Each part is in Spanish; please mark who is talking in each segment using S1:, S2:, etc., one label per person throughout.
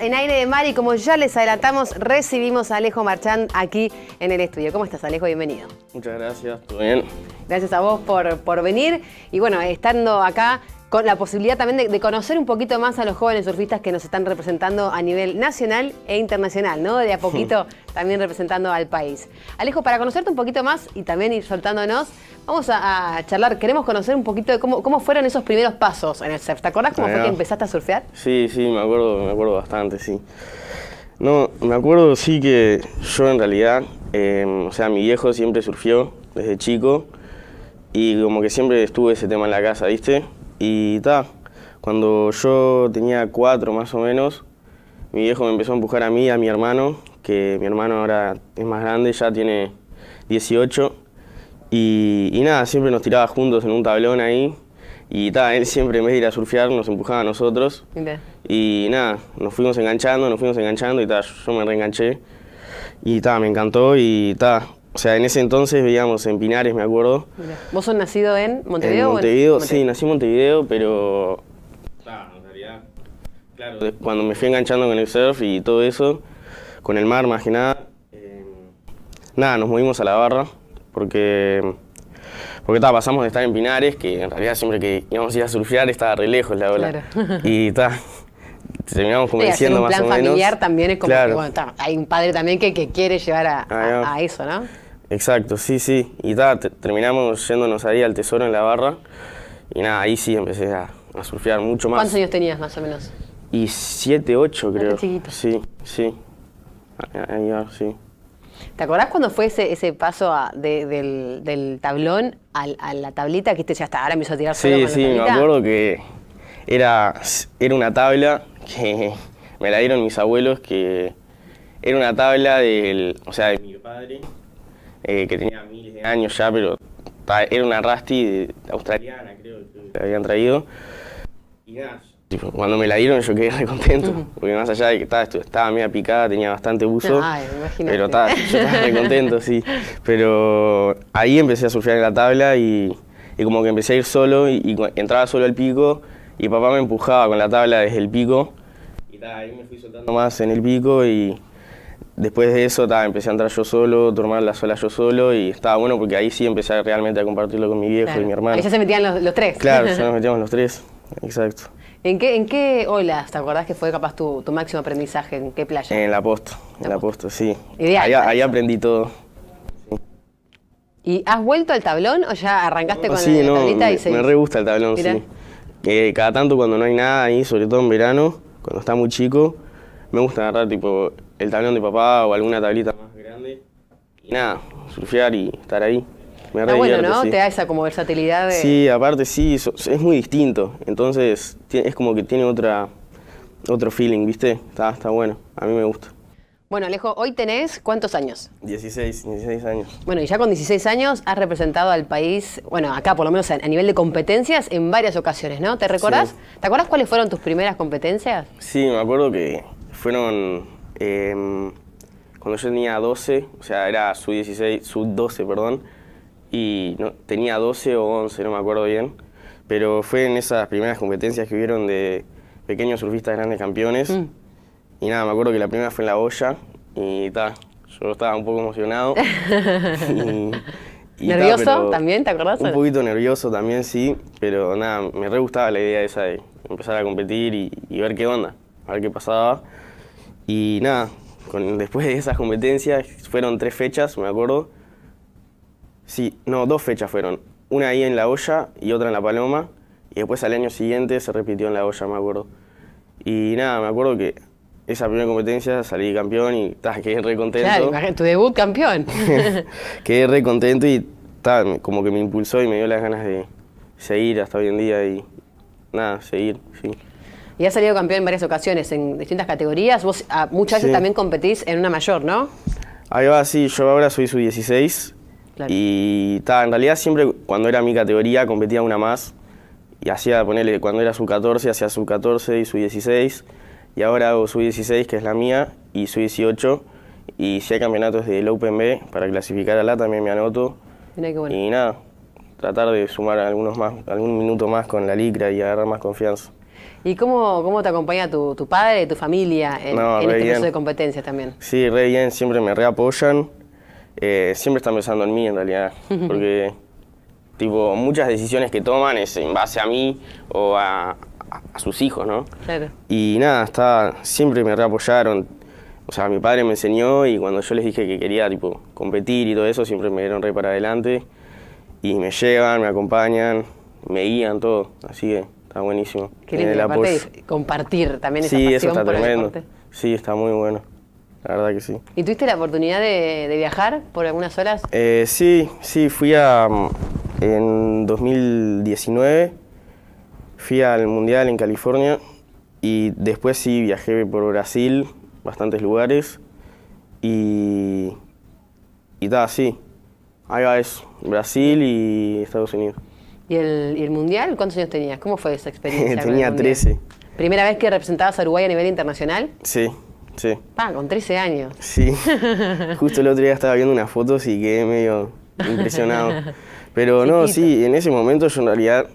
S1: en Aire de Mar y como ya les adelantamos, recibimos a Alejo Marchand aquí en el estudio. ¿Cómo estás, Alejo? Bienvenido.
S2: Muchas gracias, todo bien.
S1: Gracias a vos por venir. Y bueno, estando acá, con la posibilidad también de, conocer un poquito más a los jóvenes surfistas que nos están representando a nivel nacional e internacional, ¿no? De a poquito también representando al país. Alejo, para conocerte un poquito más y también ir soltándonos, vamos a, charlar, queremos conocer un poquito de cómo, fueron esos primeros pasos en el surf. ¿Te acordás cómo fue que empezaste a surfear?
S2: Sí, sí, me acuerdo, me acuerdo bastante, sí. No, me acuerdo sí que yo en realidad, em, o sea, mi viejo siempre surfió desde chico y como que siempre estuve ese tema en la casa, ¿viste? Y cuando yo tenía cuatro más o menos, mi viejo me empezó a empujar a mí, a mi hermano, que mi hermano ahora es más grande, ya tiene 18. Y, nada, siempre nos tiraba juntos en un tablón ahí. Y él siempre en vez de ir a surfear nos empujaba a nosotros. Y nada, nos fuimos enganchando, nos fuimos enganchando y ta, yo me reenganché. Y ta, me encantó y ta, o sea, en ese entonces vivíamos en Pinares, me acuerdo.
S1: ¿Vos sos nacido en Montevideo? En Montevideo, sí,
S2: nací en Montevideo, pero... Claro, en realidad, claro. Cuando me fui enganchando con el surf y todo eso, con el mar más que nada, em, nada, nos movimos a la barra, porque... Porque está, pasamos de estar en Pinares, que en realidad siempre que íbamos a ir a surfear estaba re lejos la ola. Y ta, terminamos como sí, convenciendo un plan familiar también es como bueno,
S1: hay un padre también que, quiere llevar a eso, ¿no?
S2: Exacto, sí, sí. Y terminamos yéndonos ahí al tesoro en la barra. Y nada, ahí sí empecé a, surfear mucho más. ¿Cuántos años
S1: tenías más o menos?
S2: Y 7, 8 creo. Sí, sí. Ahí va, sí.
S1: ¿Te acordás cuando fue ese, paso del, tablón a, la tablita que este ya hasta ahora empezó a tirar Sí, sí, me acuerdo
S2: que era, era una tabla que me la dieron mis abuelos, que era una tabla del, o sea, de mi padre, eh, que tenía miles de años ya, pero era una Rusty australiana, creo que habían traído. Y nada, cuando me la dieron yo quedé muy contento, porque más allá de que estaba media picada, tenía bastante uso, ah, pero yo estaba muy contento, sí. Pero ahí empecé a surfear en la tabla y, como que empecé a ir solo y, entraba solo al pico y papá me empujaba con la tabla desde el pico y ahí me fui soltando más en el pico y Después de eso empecé a entrar yo solo, tomar la sola yo solo y estaba bueno porque ahí sí empecé realmente a compartirlo con mi viejo y mi hermano. Ahí ya se metían
S1: los, tres. Claro, ya nos
S2: metíamos los tres, exacto.
S1: ¿En qué, en olas te acordás que fue capaz tu, máximo aprendizaje? ¿En qué playa?
S2: En la posta, en la posta, sí. Ideal, ahí, aprendí todo.
S1: ¿Y has vuelto al tablón o ya arrancaste con la tablita y se me re gusta
S2: el tablón, sí. Eh, cada tanto cuando no hay nada ahí, sobre todo en verano, cuando está muy chico, me gusta agarrar tipo el tablón de papá o alguna tablita más grande y nada, surfear y estar ahí. Me Está bueno, ¿no? Te da
S1: esa como versatilidad de... Sí,
S2: aparte sí, es muy distinto. Entonces es como que tiene otra, otro feeling, ¿viste? Está, está bueno, a mí me gusta.
S1: Bueno, Alejo, hoy tenés cuántos años?
S2: 16, 16 años.
S1: Bueno, y ya con 16 años has representado al país, bueno, acá por lo menos a, nivel de competencias en varias ocasiones, ¿no? ¿Te recordás? ¿Te acuerdas cuáles fueron tus primeras competencias?
S2: Sí, me acuerdo que fueron em, cuando yo tenía 12, o sea, era sub 16, sub 12, perdón, y tenía 12 o 11, no me acuerdo bien, pero fue en esas primeras competencias que hubieron de pequeños surfistas grandes campeones. Mm. Y nada, me acuerdo que la primera fue en La Olla y ta, yo estaba un poco emocionado. ¿Nervioso también?
S1: ¿Te acordás? Un poquito
S2: nervioso también, sí, pero nada, me re gustaba la idea esa de empezar a competir y ver qué onda, a ver qué pasaba. Y nada, después de esas competencias, fueron tres fechas, me acuerdo. Sí, no, dos fechas fueron. Una ahí en La Olla y otra en La Paloma. Y después al año siguiente se repitió en La Olla, me acuerdo. Y nada, me acuerdo que esa primera competencia salí campeón y ta, quedé re contento.
S1: Claro, tu debut campeón.
S2: quedé re contento y como que me impulsó y me dio las ganas de seguir hasta hoy en día y nada, seguir, sí
S1: y has salido campeón en varias ocasiones en distintas categorías. Vos ah, muchas veces también competís en una mayor, ¿no?
S2: Ahí va, sí, yo ahora soy su 16. Y en realidad siempre cuando era mi categoría competía una más. Y hacía, ponerle, cuando era su 14, hacía su 14 y su 16. Y ahora hago sub 16, que es la mía, y su 18. Y si hay campeonatos del Open B para clasificar a la, también me anoto. Mira qué bueno. Y nada, tratar de sumar algunos más, algún minuto más con la licra y agarrar más confianza.
S1: ¿Y cómo, cómo te acompaña tu, tu padre, tu familia en, este proceso de competencias también?
S2: Sí, re bien, siempre me reapoyan. Eh, siempre están pensando en mí en realidad, porque tipo, muchas decisiones que toman es en base a mí o a, sus hijos, ¿no? Claro. Y nada, está, siempre me reapoyaron. O sea, mi padre me enseñó y cuando yo les dije que quería tipo, competir y todo eso, siempre me dieron re para adelante. Y me llevan, me acompañan, me guían, todo. Así que Está ah, buenísimo. Qué eh,
S1: compartir también esa sí, está
S2: Sí, está muy bueno. La verdad que sí.
S1: ¿Y tuviste la oportunidad de, viajar por algunas horas?
S2: Eh, sí, sí, fui a... Mm, en 2019 fui al Mundial en California y después sí viajé por Brasil, bastantes lugares y... Y tal, sí. Ahí va eso, Brasil y Estados Unidos.
S1: ¿Y el, Mundial? ¿Cuántos años tenías? ¿Cómo fue esa experiencia? Tenía 13. ¿Primera vez que representabas a Uruguay a nivel internacional?
S2: Sí, sí.
S1: Ah, con 13 años. Sí.
S2: Justo el otro día estaba viendo unas fotos y quedé medio impresionado. Pero no, sí, en ese momento yo en realidad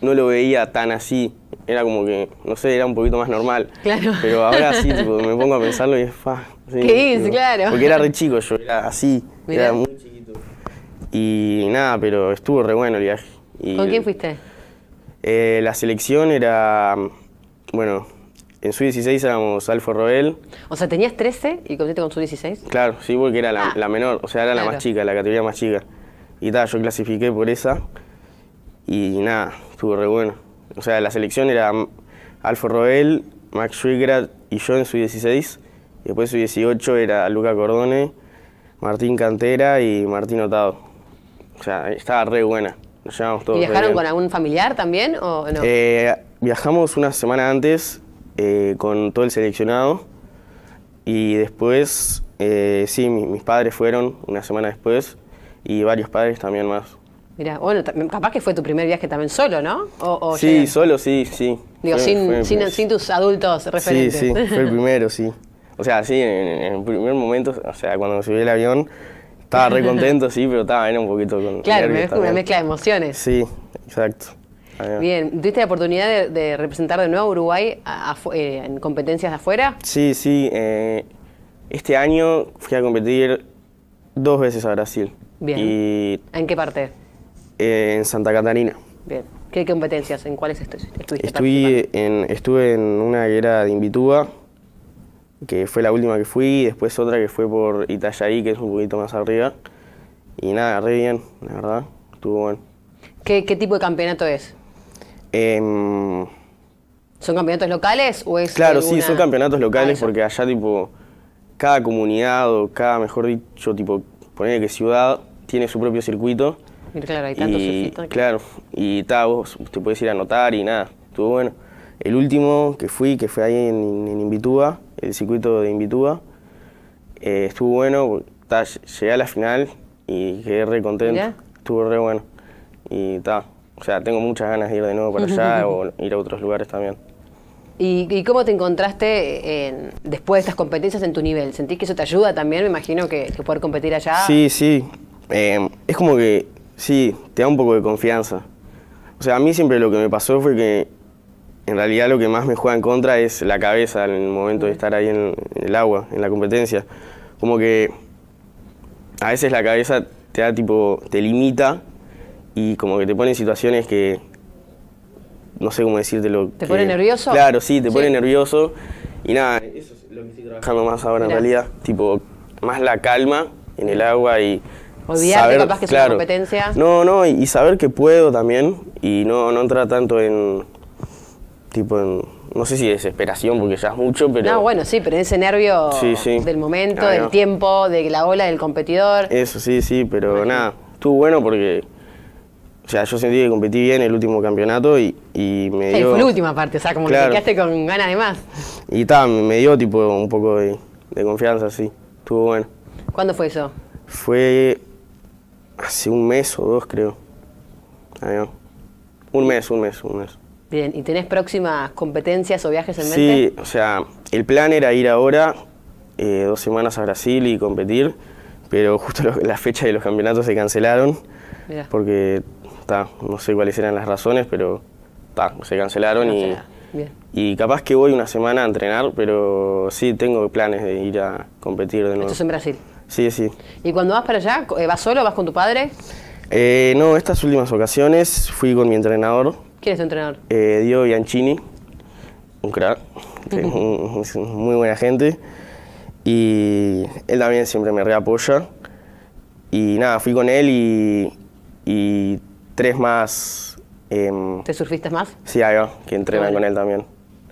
S2: no lo veía tan así. Era como que, no sé, era un poquito más normal. Claro. Pero ahora sí, me pongo a pensarlo y es fa. ¿Qué es?
S1: claro. Porque era re
S2: chico, yo era así, era muy chiquito. Y nada, pero estuvo re bueno el viaje. ¿Con quién fuiste? Eh, la selección era, bueno, en su 16 éramos Alfa Roel.
S1: O sea, tenías 13 y competiste con su 16.
S2: Claro, sí, porque era ah. la, menor, o sea, era la más chica, la categoría más chica. Y tal, yo clasifiqué por esa y nada, estuvo re bueno. O sea, la selección era Alfa Roel, Max Schwigrad y yo en su 16. Y después su 18 era Luca Cordone, Martín Cantera y Martín Otado. O sea, estaba re buena viajaron con
S1: algún familiar también o no?
S2: Eh, viajamos una semana antes eh, con todo el seleccionado y después, eh, sí, mis padres fueron una semana después y varios padres también más.
S1: Mira, bueno, capaz que fue tu primer viaje también solo, ¿no?
S2: sí, solo, sí, sí. Digo, sin, sin,
S1: tus adultos referentes. Sí, sí, fue el
S2: primero, sí. O sea, sí, en, en el primer momento, o sea, cuando subí el avión, estaba re contento, sí, pero estaba bien un poquito con. Claro, me una mezcla de emociones. Sí, exacto. Bien,
S1: ¿tuviste la oportunidad de, representar de nuevo a Uruguay eh, en competencias de afuera?
S2: Sí, sí. Eh, este año fui a competir dos veces a Brasil. Bien. Y, ¿En qué parte? Eh, en Santa Catarina.
S1: Bien. ¿Qué competencias? ¿En cuáles estuviste?
S2: Estuve en, estuve en una guerra de Invitúa, que fue la última que fui, y después otra que fue por Itayaí, que es un poquito más arriba. Y nada, re bien, la verdad, estuvo bueno.
S1: ¿Qué, qué tipo de campeonato es?
S2: Em,
S1: ¿Son campeonatos locales o es Claro, sí, son
S2: campeonatos locales ah, porque allá tipo cada comunidad o cada, mejor dicho, tipo, poner que ciudad tiene su propio circuito.
S1: Claro, hay tantos y,
S2: Claro, y vos te puedes ir a anotar y nada, estuvo bueno el último que fui, que fue ahí en, en Invitúa, el circuito de Invitúa, eh, estuvo bueno, ta, llegué a la final y quedé re contento, estuvo re bueno. Y está. o sea, tengo muchas ganas de ir de nuevo para allá o ir a otros lugares también.
S1: ¿Y, cómo te encontraste en, después de estas competencias en tu nivel? ¿Sentís que eso te ayuda también? Me imagino que, poder competir allá. Sí,
S2: sí. Em, es como que, sí, te da un poco de confianza. O sea, a mí siempre lo que me pasó fue que en realidad lo que más me juega en contra es la cabeza en el momento de estar ahí en, el agua, en la competencia. Como que a veces la cabeza te da tipo, te limita y como que te pone en situaciones que no sé cómo decírtelo. ¿Te que, pone nervioso? Claro, sí, te pone nervioso. Y nada, eso es lo que estoy trabajando más ahora en realidad. Tipo, más la calma en el agua y. capaz que es una
S1: competencia. No,
S2: no, y, saber que puedo también. Y no, no entrar tanto en no sé si desesperación, porque ya es mucho, pero... No,
S1: bueno, sí, pero ese nervio del momento, del tiempo, de la ola del competidor.
S2: Eso, sí, sí, pero nada, estuvo bueno porque... O sea, yo sentí que competí bien el último campeonato y, me dio... fue la última
S1: parte, o sea, como que te quedaste con ganas de más.
S2: Y está, me dio tipo un poco de, confianza, sí. Estuvo bueno.
S1: ¿Cuándo fue eso?
S2: Fue hace un mes o dos, creo. Ah, un mes, un mes, un mes.
S1: Bien, ¿y tenés próximas competencias o viajes en mente?
S2: Sí, o sea, el plan era ir ahora eh, dos semanas a Brasil y competir, pero justo la fecha de los campeonatos se cancelaron porque, no sé cuáles eran las razones, pero se cancelaron y, y capaz que voy una semana a entrenar, pero sí tengo planes de ir a competir de nuevo. Esto en Brasil. Sí, sí.
S1: ¿Y cuando vas para allá, eh, vas solo, vas con tu padre?
S2: Eh, no, estas últimas ocasiones fui con mi entrenador, ¿Quién es tu entrenador? Eh, Bianchini, un crack, es, muy buena gente. Y él también siempre me reapoya. Y nada, fui con él y, tres más. Em, ¿Te
S1: surfistas más?
S2: Sí, ahí que entrenan ah, con él también.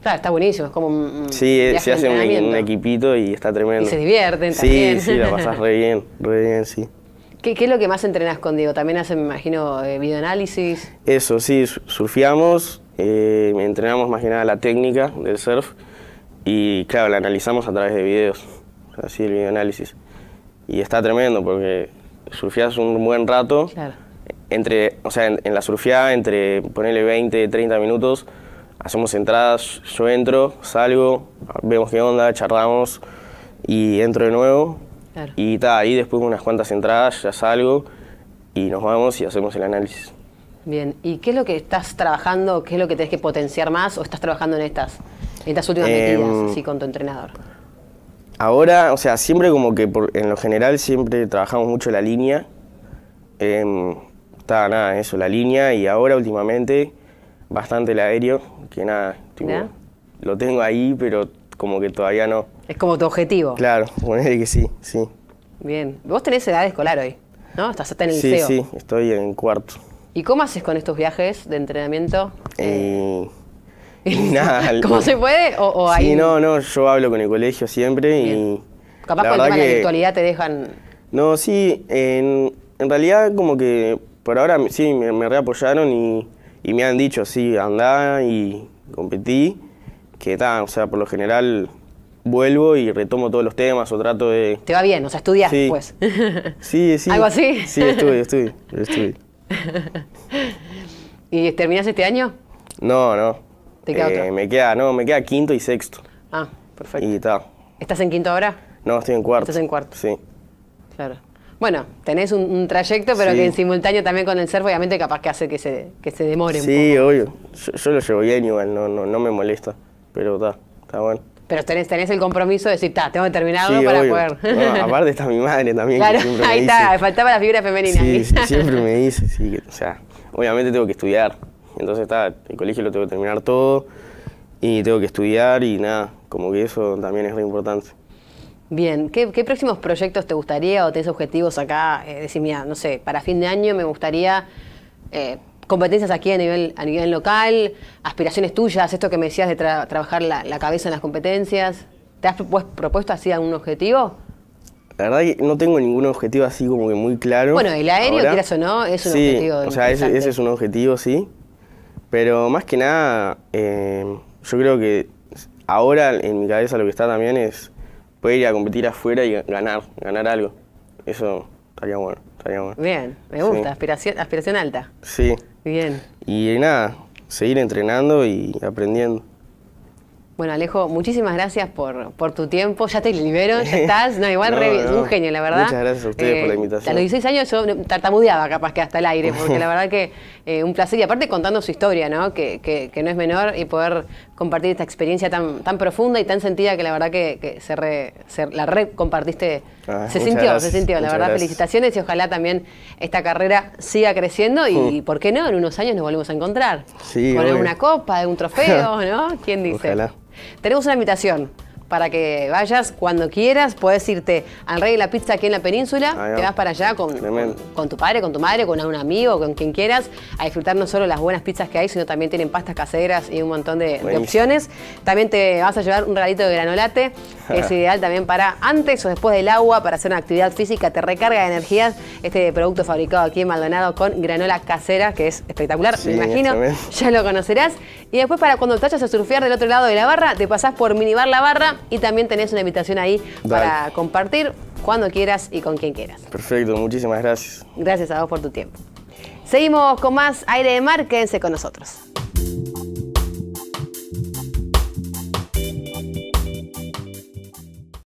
S1: Claro, está buenísimo, es como un Sí, se hace un,
S2: equipito y está tremendo. Y se
S1: divierten también. Sí, sí, la pasas
S2: re bien, re bien, sí.
S1: ¿Qué, es lo que más entrenas con Diego? También hacen, me imagino, eh, videoanálisis.
S2: Eso, sí, surfeamos, eh, entrenamos más que nada la técnica del surf y, claro, la analizamos a través de videos, así el videoanálisis. Y está tremendo porque surfeás un buen rato, claro. entre, o sea, en, la surfeada, entre ponerle 20, 30 minutos, hacemos entradas, yo entro, salgo, vemos qué onda, charlamos y entro de nuevo y está ahí después de unas cuantas entradas ya salgo y nos vamos y hacemos el análisis.
S1: Bien, ¿y qué es lo que estás trabajando? ¿Qué es lo que tenés que potenciar más o estás trabajando en estas, estas últimas em, metidas con tu entrenador?
S2: Ahora, o sea, siempre como que en lo general siempre trabajamos mucho la línea. Está em, nada, eso, la línea y ahora últimamente bastante el aéreo, que nada, lo tengo ahí, pero como que todavía no. Es
S1: como tu objetivo.
S2: Claro, es que sí, sí.
S1: Bien. Vos tenés edad escolar hoy, ¿no? Estás en el liceo. Sí,
S2: sí, estoy en cuarto.
S1: ¿Y cómo haces con estos viajes de entrenamiento?
S2: Eh, eh, nada. ¿Cómo se
S1: puede? ¿O, Sí,
S2: no, no, yo hablo con el colegio siempre y... Capaz con el tema la virtualidad te dejan... No, sí, en, realidad como que por ahora sí me, me reapoyaron y, y, me han dicho, sí, andá y competí que tal, o sea, por lo general vuelvo y retomo todos los temas o trato de...
S1: Te va bien, o sea, estudias pues
S2: Sí, sí.
S1: ¿Algo así? Sí, estudio,
S2: estudio, estudio.
S1: ¿Y terminás este año?
S2: No, no. ¿Te queda eh, otro? Me queda, no, me queda quinto y sexto. Ah, perfecto. Y está.
S1: ¿Estás en quinto ahora?
S2: No, estoy en cuarto. Estás en cuarto. Sí.
S1: Claro. Bueno, tenés un, trayecto, pero que en simultáneo también con el surf, obviamente capaz que hace que se, que se demore un poco.
S2: Sí, obvio. Yo, lo llevo bien igual, no, no, no me molesta pero está, está bueno.
S1: Pero tenés, el compromiso de decir, está, tengo que terminarlo para poder. Bueno,
S2: aparte está mi madre también. que ahí está,
S1: faltaba la figura femenina. Sí, siempre
S2: me dice, sí, que, o sea, obviamente tengo que estudiar. Entonces está, el colegio lo tengo que terminar todo y tengo que estudiar y nada, como que eso también es re importante.
S1: Bien, ¿Qué, ¿qué, próximos proyectos te gustaría o tenés objetivos acá? Eh, decir, mira, no sé, para fin de año me gustaría eh, competencias aquí a nivel, a nivel local, aspiraciones tuyas, esto que me decías de trabajar la, cabeza en las competencias. ¿Te has propuesto así algún objetivo?
S2: La verdad que no tengo ningún objetivo así como que muy claro. Bueno, el aéreo, quieras o
S1: no, es un sí, objetivo. O sea, ese, es un
S2: objetivo, sí. Pero más que nada, eh, yo creo que ahora en mi cabeza lo que está también es poder ir a competir afuera y ganar, ganar algo. Eso estaría bueno
S1: bien. me gusta, aspiración, aspiración alta. Sí. Bien.
S2: Y nada, seguir entrenando y aprendiendo.
S1: Bueno, Alejo, muchísimas gracias por, por tu tiempo. Ya te libero, ya estás. No, igual un genio, la verdad. Muchas gracias a ustedes por la eh, invitación. A los 16 años yo tartamudeaba capaz que hasta el aire, porque la verdad que eh, un placer. Y aparte contando su historia, ¿no? que no es menor y poder compartir esta experiencia tan, tan profunda y tan sentida que la verdad que, se, la re compartiste. Ah, se sintió, se sintió. La verdad, felicitaciones y ojalá también esta carrera siga creciendo y, uh. ¿por qué no? En unos años nos volvemos a encontrar. Sí, con una copa, un trofeo, ¿no? ¿Quién dice? Tenemos una invitación para que vayas cuando quieras. Puedes irte al Rey de la Pizza aquí en la península. te vas para allá con, tu padre, con tu madre, con algún amigo, con quien quieras, a disfrutar no solo las buenas pizzas que hay, sino también tienen pastas caseras y un montón de, opciones. También te vas a llevar un regalito de granolate. es ideal también para antes o después del agua, para hacer una actividad física. Te recarga de energía este producto fabricado aquí en Maldonado con granola casera, que es espectacular, me imagino. Ya lo conocerás. Y después para cuando te vayas a surfear del otro lado de la barra, te pasás por minibar la barra y también tenés una invitación ahí para compartir cuando quieras y con quien quieras.
S2: Perfecto, muchísimas gracias.
S1: Gracias a vos por tu tiempo. Seguimos con más aire de mar, quédense con nosotros.